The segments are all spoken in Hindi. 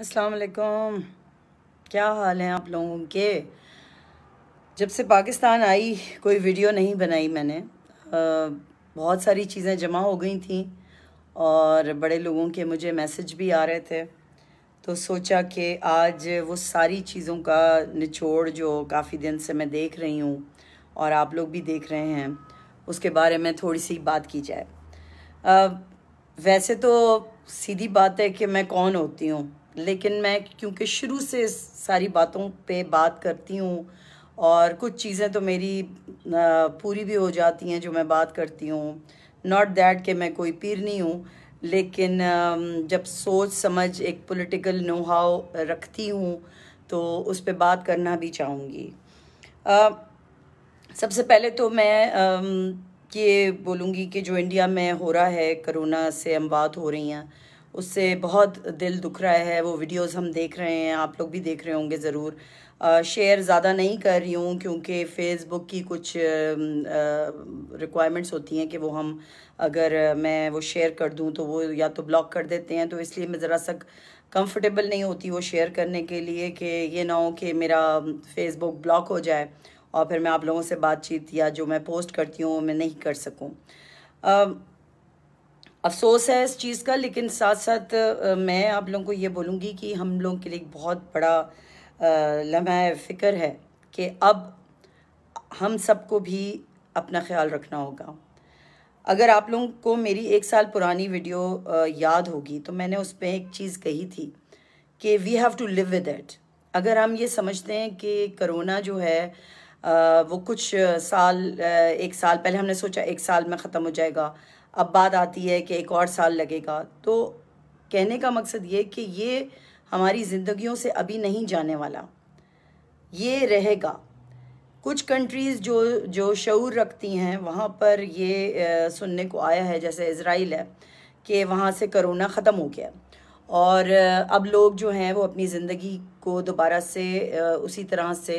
असलकुम क्या हाल है आप लोगों के जब से पाकिस्तान आई कोई वीडियो नहीं बनाई मैंने बहुत सारी चीज़ें जमा हो गई थी और बड़े लोगों के मुझे मैसेज भी आ रहे थे तो सोचा कि आज वो सारी चीज़ों का निचोड़ जो काफ़ी दिन से मैं देख रही हूँ और आप लोग भी देख रहे हैं उसके बारे में थोड़ी सी बात की जाए वैसे तो सीधी बात है कि मैं कौन होती हूँ लेकिन मैं क्योंकि शुरू से सारी बातों पे बात करती हूँ और कुछ चीज़ें तो मेरी पूरी भी हो जाती हैं जो मैं बात करती हूँ नॉट दैट कि मैं कोई पीर नहीं हूँ लेकिन जब सोच समझ एक पॉलिटिकल नोहाव रखती हूँ तो उस पर बात करना भी चाहूँगी सबसे पहले तो मैं ये बोलूँगी कि जो इंडिया में हो रहा है करोना से हम बात हो रही हैं उससे बहुत दिल दुख रहा है वो वीडियोस हम देख रहे हैं आप लोग भी देख रहे होंगे ज़रूर शेयर ज़्यादा नहीं कर रही हूँ क्योंकि फ़ेसबुक की कुछ रिक्वायरमेंट्स होती हैं कि वो हम अगर मैं वो शेयर कर दूँ तो वो या तो ब्लॉक कर देते हैं तो इसलिए मैं ज़रा सा कंफर्टेबल नहीं होती वो शेयर करने के लिए कि ये ना हो कि मेरा फेसबुक ब्लॉक हो जाए और फिर मैं आप लोगों से बातचीत या जो मैं पोस्ट करती हूँ मैं नहीं कर सकूँ अफसोस है इस चीज़ का लेकिन साथ साथ मैं आप लोगों को ये बोलूँगी कि हम लोगों के लिए एक बहुत बड़ा लम्हा फ़िक्र है कि अब हम सबको भी अपना ख्याल रखना होगा अगर आप लोगों को मेरी एक साल पुरानी वीडियो याद होगी तो मैंने उस पर एक चीज़ कही थी कि we have to live with it अगर हम ये समझते हैं कि करोना जो है वो कुछ साल एक साल पहले हमने सोचा एक साल में ख़त्म हो जाएगा अब बात आती है कि एक और साल लगेगा तो कहने का मकसद ये कि ये हमारी ज़िंदगियों से अभी नहीं जाने वाला ये रहेगा कुछ कंट्रीज़ जो जो शूर रखती हैं वहाँ पर ये सुनने को आया है जैसे इसराइल है कि वहाँ से करोना ख़त्म हो गया और अब लोग जो हैं वो अपनी ज़िंदगी को दोबारा से उसी तरह से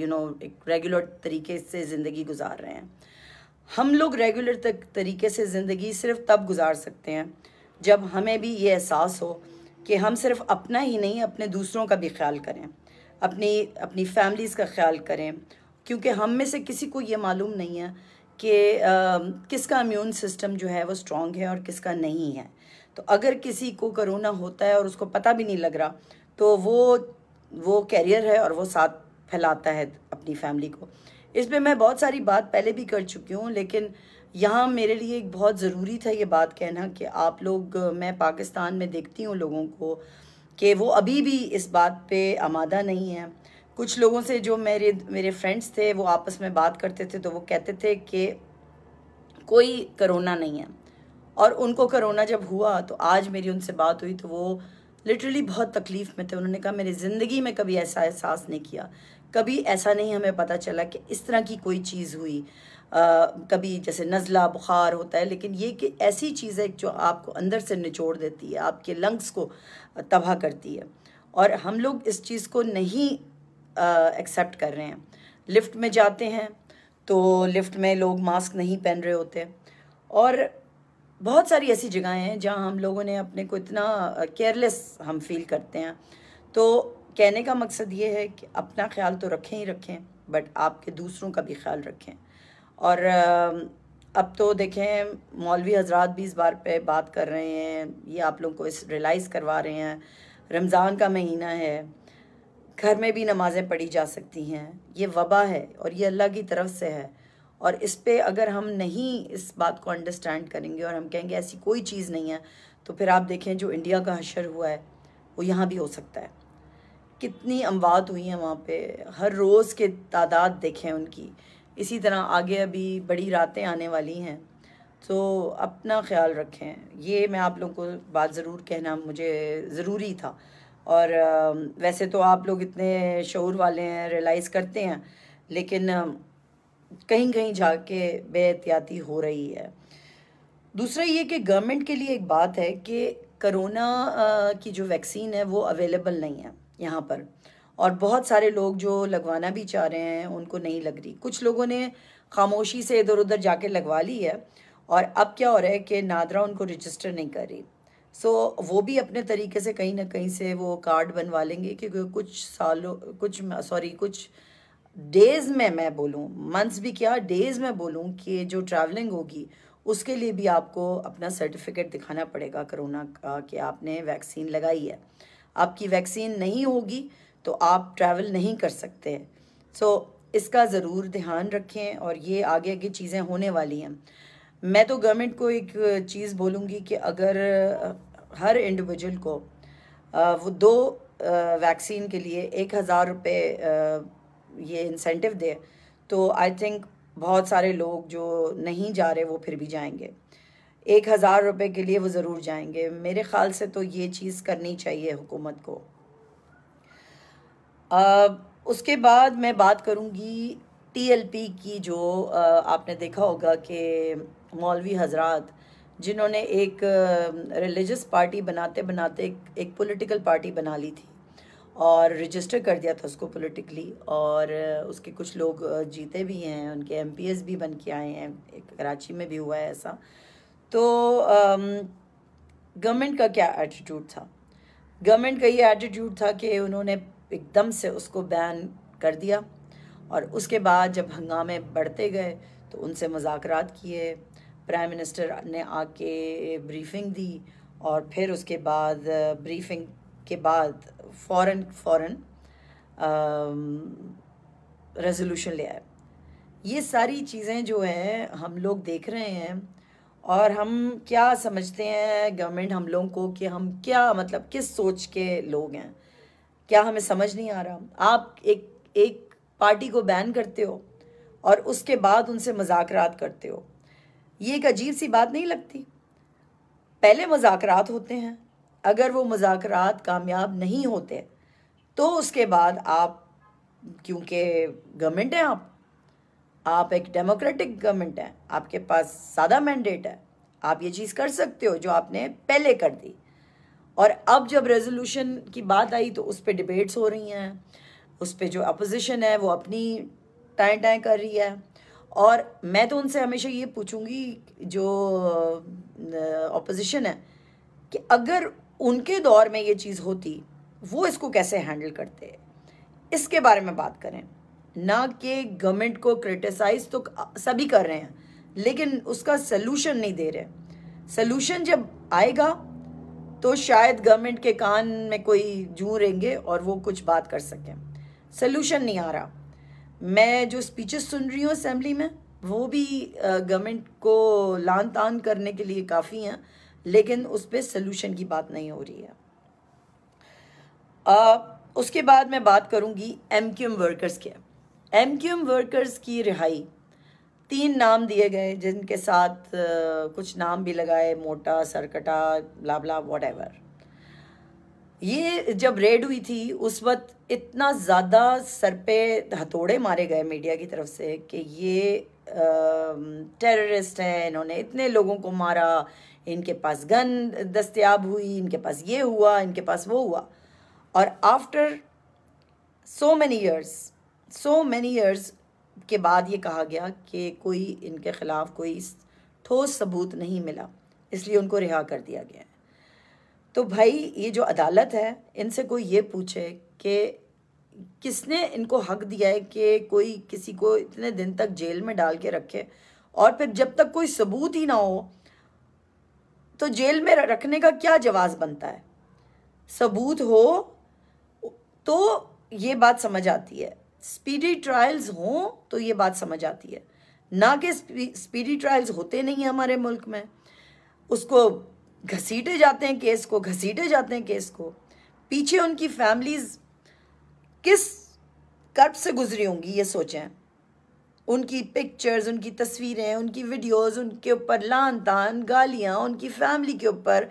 यू नो एक रेगुलर तरीके से ज़िंदगी गुजार रहे हैं हम लोग रेगुलर तक तरीके से ज़िंदगी सिर्फ तब गुजार सकते हैं जब हमें भी ये एहसास हो कि हम सिर्फ अपना ही नहीं अपने दूसरों का भी ख्याल करें अपनी अपनी फैमिलीज़ का ख्याल करें क्योंकि हम में से किसी को ये मालूम नहीं है कि किसका इम्यून सिस्टम जो है वो स्ट्रॉन्ग है और किसका नहीं है तो अगर किसी को करोना होता है और उसको पता भी नहीं लग रहा तो वो वो कैरियर है और वो साथ फैलाता है अपनी फैमिली को इस पर मैं बहुत सारी बात पहले भी कर चुकी हूँ लेकिन यहाँ मेरे लिए एक बहुत ज़रूरी था ये बात कहना कि आप लोग मैं पाकिस्तान में देखती हूँ लोगों को कि वो अभी भी इस बात पे आमादा नहीं है कुछ लोगों से जो मेरे मेरे फ्रेंड्स थे वो आपस में बात करते थे तो वो कहते थे कि कोई करोना नहीं है और उनको करोना जब हुआ तो आज मेरी उनसे बात हुई तो वो लिटरली बहुत तकलीफ़ में थे उन्होंने कहा मेरी ज़िंदगी में कभी ऐसा एहसास नहीं किया कभी ऐसा नहीं हमें पता चला कि इस तरह की कोई चीज़ हुई आ, कभी जैसे नज़ला बुखार होता है लेकिन ये कि ऐसी चीज़ है जो आपको अंदर से निचोड़ देती है आपके लंग्स को तबाह करती है और हम लोग इस चीज़ को नहीं एक्सेप्ट कर रहे हैं लिफ्ट में जाते हैं तो लिफ्ट में लोग मास्क नहीं पहन रहे होते और बहुत सारी ऐसी जगहें हैं जहाँ हम लोगों ने अपने को इतना केयरलेस हम फील करते हैं तो कहने का मकसद ये है कि अपना ख्याल तो रखें ही रखें बट आपके दूसरों का भी ख्याल रखें और अब तो देखें मौलवी हजरात भी इस बार पे बात कर रहे हैं ये आप लोगों को इस रियलाइज़ करवा रहे हैं रमज़ान का महीना है घर में भी नमाज़ें पढ़ी जा सकती हैं ये वबा है और ये अल्लाह की तरफ से है और इस पर अगर हम नहीं इस बात को अंडरस्टैंड करेंगे और हम कहेंगे ऐसी कोई चीज़ नहीं है तो फिर आप देखें जो इंडिया का हशर हुआ है वो यहाँ भी हो सकता है कितनी अमवात हुई हैं वहाँ पे हर रोज़ के तादाद देखें उनकी इसी तरह आगे अभी बड़ी रातें आने वाली हैं तो अपना ख्याल रखें ये मैं आप लोगों को बात ज़रूर कहना मुझे ज़रूरी था और वैसे तो आप लोग इतने शौर वाले हैं रियलाइज़ करते हैं लेकिन कहीं कहीं जाके एहतियाती हो रही है दूसरा ये कि गवर्नमेंट के लिए एक बात है कि करोना की जो वैक्सीन है वो अवेलेबल नहीं है यहाँ पर और बहुत सारे लोग जो लगवाना भी चाह रहे हैं उनको नहीं लग रही कुछ लोगों ने खामोशी से इधर उधर जाके लगवा ली है और अब क्या हो रहा है कि नादरा उनको रजिस्टर नहीं कर रही सो so, वो भी अपने तरीके से कहीं ना कहीं से वो कार्ड बनवा लेंगे क्योंकि कुछ सालों कुछ सॉरी कुछ डेज़ में मैं बोलूँ मंथ्स भी क्या डेज़ में बोलूँ कि जो ट्रैवलिंग होगी उसके लिए भी आपको अपना सर्टिफिकेट दिखाना पड़ेगा कोरोना का कि आपने वैक्सीन लगाई है आपकी वैक्सीन नहीं होगी तो आप ट्रैवल नहीं कर सकते सो so, इसका ज़रूर ध्यान रखें और ये आगे आगे चीज़ें होने वाली हैं मैं तो गवर्नमेंट को एक चीज़ बोलूँगी कि अगर हर इंडिविजुअल को वो दो वैक्सीन के लिए एक हज़ार रुपये ये इंसेंटिव दे तो आई थिंक बहुत सारे लोग जो नहीं जा रहे वो फिर भी जाएंगे एक हज़ार रुपये के लिए वो ज़रूर जाएंगे मेरे ख़्याल से तो ये चीज़ करनी चाहिए हुकूमत को आ, उसके बाद मैं बात करूँगी पी की जो आ, आपने देखा होगा कि मौलवी हजरात जिन्होंने एक रिलीजस पार्टी बनाते बनाते एक, एक पॉलिटिकल पार्टी बना ली थी और रजिस्टर कर दिया था उसको पॉलिटिकली और उसके कुछ लोग जीते भी हैं उनके एमपीएस भी बन के आए हैं कराची में भी हुआ है ऐसा तो गवर्नमेंट का क्या एटीट्यूड था गवर्नमेंट का ये एटीट्यूड था कि उन्होंने एकदम से उसको बैन कर दिया और उसके बाद जब हंगामे बढ़ते गए तो उनसे मुजाकरात किए प्राइम मिनिस्टर ने आके ब्रीफिंग दी और फिर उसके बाद ब्रीफिंग के बाद फ़ौरन फ़ौरन रेजोल्यूशन ले आए ये सारी चीज़ें जो हैं हम लोग देख रहे हैं और हम क्या समझते हैं गवर्नमेंट हम लोगों को कि हम क्या मतलब किस सोच के लोग हैं क्या हमें समझ नहीं आ रहा आप एक एक पार्टी को बैन करते हो और उसके बाद उनसे मजाक करते हो ये एक अजीब सी बात नहीं लगती पहले मजाक होते हैं अगर वो मजाक कामयाब नहीं होते तो उसके बाद आप क्योंकि गवर्नमेंट हैं आप आप एक डेमोक्रेटिक गवर्नमेंट है आपके पास सादा मैंडेट है आप ये चीज़ कर सकते हो जो आपने पहले कर दी और अब जब रेजोल्यूशन की बात आई तो उस पर डिबेट्स हो रही हैं उस पर जो अपोजिशन है वो अपनी टाएँ टाएँ कर रही है और मैं तो उनसे हमेशा ये पूछूंगी जो अपोजिशन है कि अगर उनके दौर में ये चीज़ होती वो इसको कैसे हैंडल करते इसके बारे में बात करें ना कि गवर्नमेंट को क्रिटिसाइज तो सभी कर रहे हैं लेकिन उसका सलूशन नहीं दे रहे सलूशन जब आएगा तो शायद गवर्नमेंट के कान में कोई जू रहेंगे और वो कुछ बात कर सकें सलूशन नहीं आ रहा मैं जो स्पीचेस सुन रही हूँ असम्बली में वो भी गवर्नमेंट को लान तान करने के लिए काफ़ी हैं लेकिन उस पर सलूशन की बात नहीं हो रही है आ, उसके बाद मैं बात करूँगी एम वर्कर्स के एम क्यू एम वर्कर्स की रिहाई तीन नाम दिए गए जिनके साथ कुछ नाम भी लगाए मोटा सरकटा लाबला वॉट एवर ये जब रेड हुई थी उस वक्त इतना ज़्यादा सर पे हथौड़े मारे गए मीडिया की तरफ से कि ये टेररिस्ट हैं इन्होंने इतने लोगों को मारा इनके पास गन दस्तियाब हुई इनके पास ये हुआ इनके पास वो हुआ और after so many years so many years के बाद ये कहा गया कि कोई इनके ख़िलाफ़ कोई ठोस सबूत नहीं मिला इसलिए उनको रिहा कर दिया गया है तो भाई ये जो अदालत है इनसे कोई ये पूछे कि किसने इनको हक दिया है कि कोई किसी को इतने दिन तक जेल में डाल के रखे और फिर जब तक कोई सबूत ही ना हो तो जेल में रखने का क्या जवाब बनता है सबूत हो तो ये बात समझ आती है स्पीडी ट्रायल्स हों तो ये बात समझ आती है ना कि स्पीडी ट्रायल्स होते नहीं हैं हमारे मुल्क में उसको घसीटे जाते हैं केस को घसीटे जाते हैं केस को पीछे उनकी फैमिलीज़ किस कर्ब से गुजरी होंगी ये सोचें उनकी पिक्चर्स उनकी तस्वीरें उनकी वीडियोस उनके ऊपर लान तान गालियाँ उनकी फैमिली के ऊपर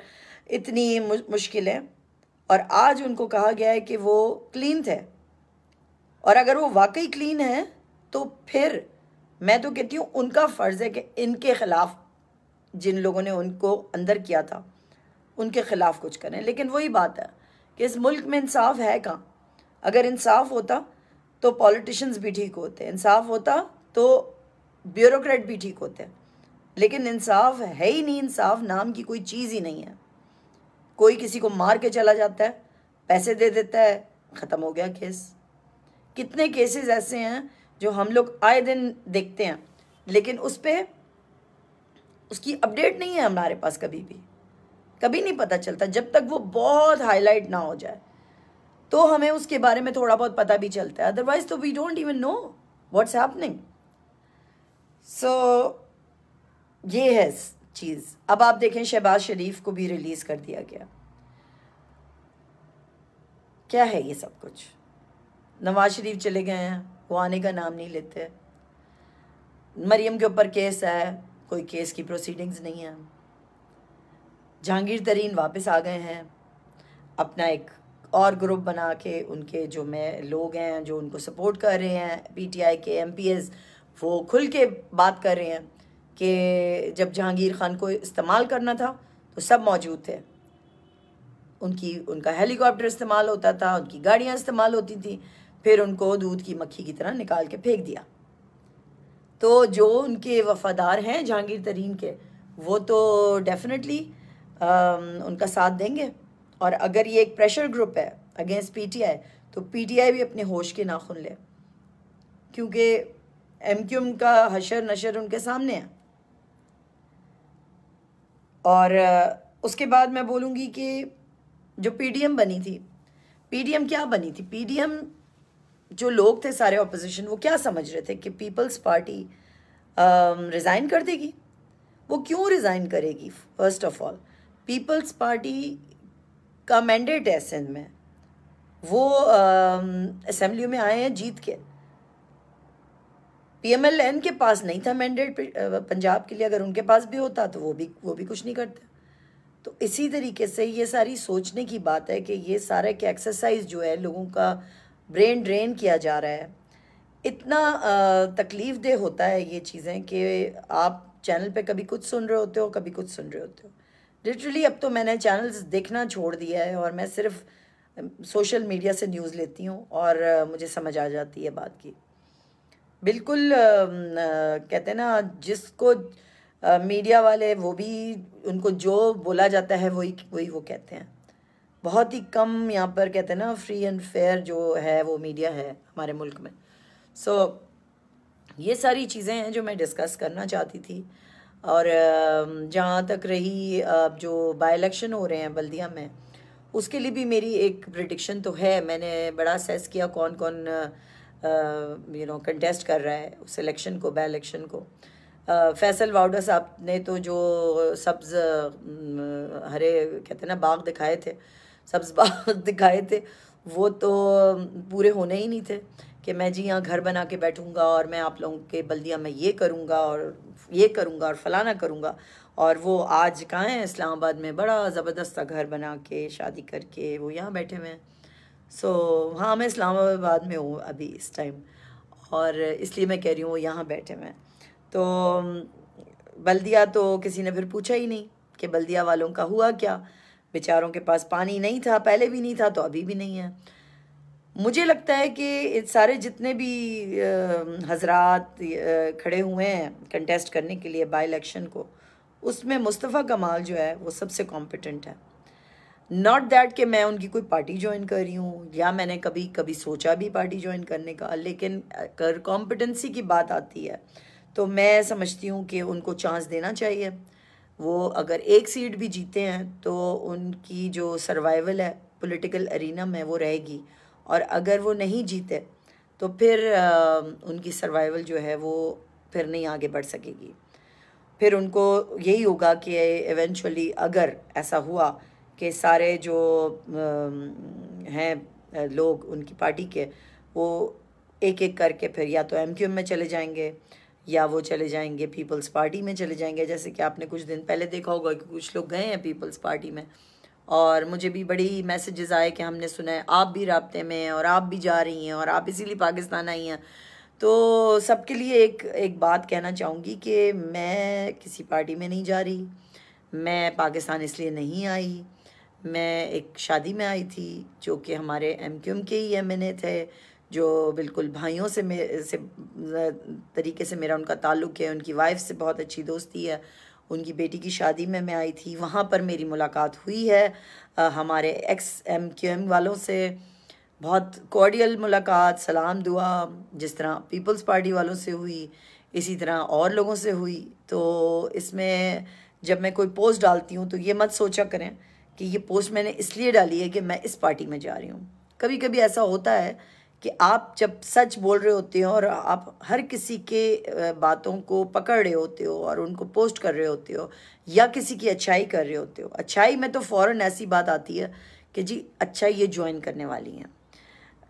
इतनी मुश्किलें और आज उनको कहा गया है कि वो क्लीन थे और अगर वो वाकई क्लीन है तो फिर मैं तो कहती हूँ उनका फ़र्ज़ है कि इनके ख़िलाफ़ जिन लोगों ने उनको अंदर किया था उनके ख़िलाफ़ कुछ करें लेकिन वही बात है कि इस मुल्क में इंसाफ है कहाँ अगर इंसाफ होता तो पॉलिटिशन्स भी ठीक होते इंसाफ होता तो ब्यूरोक्रेट भी ठीक होते लेकिन इंसाफ है ही नहीं इंसाफ नाम की कोई चीज़ ही नहीं है कोई किसी को मार के चला जाता है पैसे दे देता है ख़त्म हो गया केस कितने केसेस ऐसे हैं जो हम लोग आए दिन देखते हैं लेकिन उस पर उसकी अपडेट नहीं है हमारे पास कभी भी कभी नहीं पता चलता जब तक वो बहुत हाईलाइट ना हो जाए तो हमें उसके बारे में थोड़ा बहुत पता भी चलता है अदरवाइज तो we don't even know what's happening so ये है चीज़ अब आप देखें शहबाज शरीफ को भी रिलीज़ कर दिया गया क्या है ये सब कुछ नवाज शरीफ चले गए हैं वो आने का नाम नहीं लेते मरीम के ऊपर केस है कोई केस की प्रोसीडिंग्स नहीं है जहांगीर तरीन वापस आ गए हैं अपना एक और ग्रुप बना के उनके जो मैं लोग हैं जो उनको सपोर्ट कर रहे हैं पीटीआई के एमपीएस वो खुल के बात कर रहे हैं कि जब जहांगीर खान को इस्तेमाल करना था तो सब मौजूद थे उनकी उनका हेलीकॉप्टर इस्तेमाल होता था उनकी गाड़ियाँ इस्तेमाल होती थी फिर उनको दूध की मक्खी की तरह निकाल के फेंक दिया तो जो उनके वफादार हैं जहांगीर तरीन के वो तो डेफिनेटली उनका साथ देंगे और अगर ये एक प्रेशर ग्रुप है अगेंस्ट पीटीआई तो पीटीआई भी अपने होश के नाखुन ले क्योंकि एम का हशर नशर उनके सामने है और उसके बाद मैं बोलूँगी कि जो पीडीएम बनी थी पीडीएम क्या बनी थी पीडीएम जो लोग थे सारे ऑपोजिशन वो क्या समझ रहे थे कि पीपल्स पार्टी रिज़ाइन कर देगी वो क्यों रिज़ाइन करेगी first of all Peoples Party का मैंडेट है सिंध में वो असम्बली um, में आए हैं जीत के पीएमएलएन के पास नहीं था मैंडेट पंजाब के लिए अगर उनके पास भी होता तो वो भी वो भी कुछ नहीं करते तो इसी तरीके से ये सारी सोचने की बात है कि ये सारे के एक्सरसाइज जो है लोगों का ब्रेन ड्रेन किया जा रहा है इतना तकलीफ़ देह होता है ये चीज़ें कि आप चैनल पे कभी कुछ सुन रहे होते हो कभी कुछ सुन रहे होते हो लिटरली अब तो मैंने चैनल्स देखना छोड़ दिया है और मैं सिर्फ सोशल मीडिया से न्यूज़ लेती हूँ और मुझे समझ आ जाती है बात की बिल्कुल कहते हैं ना जिसको मीडिया वाले वो भी उनको जो बोला जाता है वही वही वो कहते हैं बहुत ही कम यहाँ पर कहते हैं ना फ्री एंड फेयर जो है वो मीडिया है हमारे मुल्क में सो so, ये सारी चीज़ें हैं जो मैं डिस्कस करना चाहती थी और जहाँ तक रही जो बाई इलेक्शन हो रहे हैं बल्दिया में उसके लिए भी मेरी एक प्रडिक्शन तो है मैंने बड़ा सेस किया कौन कौन यू नो कंटेस्ट कर रहा है उस इलेक्शन को बाई इलेक्शन को आ, फैसल वाउडा साहब ने तो जो सब्ज़ हरे कहते हैं ना बाग दिखाए थे सब्ज दिखाए थे वो तो पूरे होने ही नहीं थे कि मैं जी यहाँ घर बना के बैठूँगा और मैं आप लोगों के बल्दिया में ये करूँगा और ये करूँगा और फलाना करूँगा और वो आज कहाँ हैं इस्लामाबाद में बड़ा ज़बरदस्त घर बना के शादी करके वो यहाँ बैठे हुए हैं सो so, हाँ मैं इस्लामाबाद में हूँ अभी इस टाइम और इसलिए मैं कह रही हूँ वो यहाँ बैठे हुए तो बल्दिया तो किसी ने फिर पूछा ही नहीं कि बल्दिया वालों का हुआ क्या बेचारों के पास पानी नहीं था पहले भी नहीं था तो अभी भी नहीं है मुझे लगता है कि सारे जितने भी हजरात खड़े हुए हैं कंटेस्ट करने के लिए बाई इलेक्शन को उसमें मुस्तफ़ा कमाल जो है वो सबसे कॉम्पिटेंट है नॉट दैट कि मैं उनकी कोई पार्टी ज्वाइन कर रही हूँ या मैंने कभी कभी सोचा भी पार्टी ज्वाइन करने का लेकिन अगर कॉम्पिटेंसी की बात आती है तो मैं समझती हूँ कि उनको चांस देना चाहिए वो अगर एक सीट भी जीते हैं तो उनकी जो सर्वाइवल है पॉलिटिकल अरीना में वो रहेगी और अगर वो नहीं जीते तो फिर आ, उनकी सर्वाइवल जो है वो फिर नहीं आगे बढ़ सकेगी फिर उनको यही होगा कि एवेंचुअली अगर ऐसा हुआ कि सारे जो हैं लोग उनकी पार्टी के वो एक एक करके फिर या तो एम में चले जाएंगे या वो चले जाएंगे पीपल्स पार्टी में चले जाएंगे जैसे कि आपने कुछ दिन पहले देखा होगा कि कुछ लोग गए हैं पीपल्स पार्टी में और मुझे भी बड़ी मैसेजेस आए कि हमने सुना है आप भी रबते में हैं और आप भी जा रही हैं और आप इसीलिए पाकिस्तान आई हैं तो सबके लिए एक एक बात कहना चाहूँगी कि मैं किसी पार्टी में नहीं जा रही मैं पाकिस्तान इसलिए नहीं आई मैं एक शादी में आई थी जो कि हमारे एम क्यू एम के ही एम एन ए थे जो बिल्कुल भाइयों से मे से तरीके से मेरा उनका ताल्लुक़ है उनकी वाइफ से बहुत अच्छी दोस्ती है उनकी बेटी की शादी में मैं आई थी वहाँ पर मेरी मुलाकात हुई है आ, हमारे एक्स एम क्यू एम वालों से बहुत कॉर्डियल मुलाकात सलाम दुआ जिस तरह पीपल्स पार्टी वालों से हुई इसी तरह और लोगों से हुई तो इसमें जब मैं कोई पोस्ट डालती हूँ तो ये मत सोचा करें कि ये पोस्ट मैंने इसलिए डाली है कि मैं इस पार्टी में जा रही हूँ कभी कभी ऐसा होता है कि आप जब सच बोल रहे होते हो और आप हर किसी के बातों को पकड़ रहे होते हो और उनको पोस्ट कर रहे होते हो या किसी की अच्छाई कर रहे होते हो अच्छाई में तो फ़ौर ऐसी बात आती है कि जी अच्छा ये ज्वाइन करने वाली हैं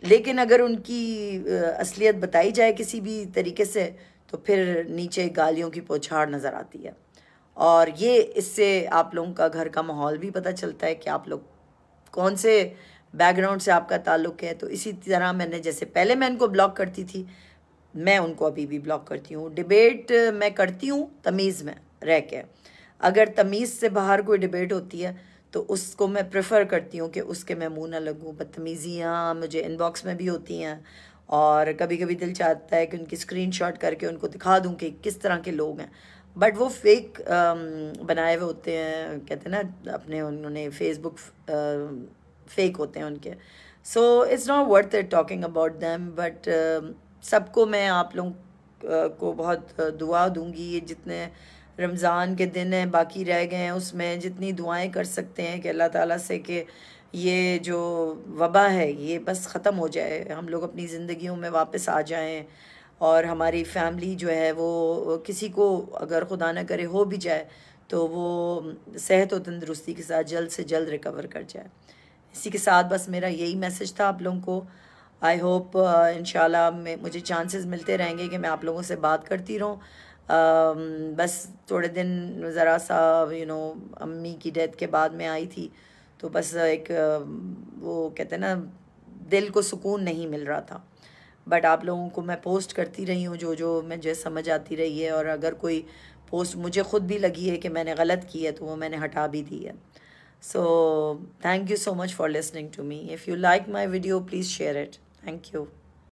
लेकिन अगर उनकी असलियत बताई जाए किसी भी तरीके से तो फिर नीचे गालियों की पोछाड़ नज़र आती है और ये इससे आप लोगों का घर का माहौल भी पता चलता है कि आप लोग कौन से बैकग्राउंड से आपका ताल्लुक है तो इसी तरह मैंने जैसे पहले मैं इनको ब्लॉक करती थी मैं उनको अभी भी ब्लॉक करती हूँ डिबेट मैं करती हूँ तमीज़ में रह के अगर तमीज़ से बाहर कोई डिबेट होती है तो उसको मैं प्रेफर करती हूँ कि उसके मैं मुँह ना लगूँ बदतमीज़ियाँ मुझे इनबॉक्स में भी होती हैं और कभी कभी दिल चाहता है कि उनकी स्क्रीन शॉट करके उनको दिखा दूँ कि किस तरह के लोग हैं बट वो फेक बनाए हुए होते हैं कहते हैं ना अपने उन्होंने फेसबुक फेक होते हैं उनके so it's not worth it talking about them but सबको मैं आप लोगों को बहुत दुआ दूंगी ये जितने रमज़ान के दिन हैं बाकी रह गए हैं उसमें जितनी दुआएं कर सकते हैं कि अल्लाह ताला से कि ये जो वबा है ये बस ख़त्म हो जाए हम लोग अपनी ज़िंदगियों में वापस आ जाएं और हमारी फैमिली जो है वो किसी को अगर खुदा ना करे हो भी जाए तो वो सेहत और तंदरुस्ती के साथ जल्द से जल्द रिकवर कर जाए इसी के साथ बस मेरा यही मैसेज था आप लोगों को आई होप इन मुझे चांसेस मिलते रहेंगे कि मैं आप लोगों से बात करती रहूँ um, बस थोड़े दिन ज़रा सा यू नो अम्मी की डेथ के बाद में आई थी तो बस एक um, वो कहते हैं ना दिल को सुकून नहीं मिल रहा था बट आप लोगों को मैं पोस्ट करती रही हूँ जो जो मैं जो समझ आती रही है और अगर कोई पोस्ट मुझे ख़ुद भी लगी है कि मैंने गलत की है तो वो मैंने हटा भी दी है So thank you so much for listening to me. If you like my video, please share it. Thank you.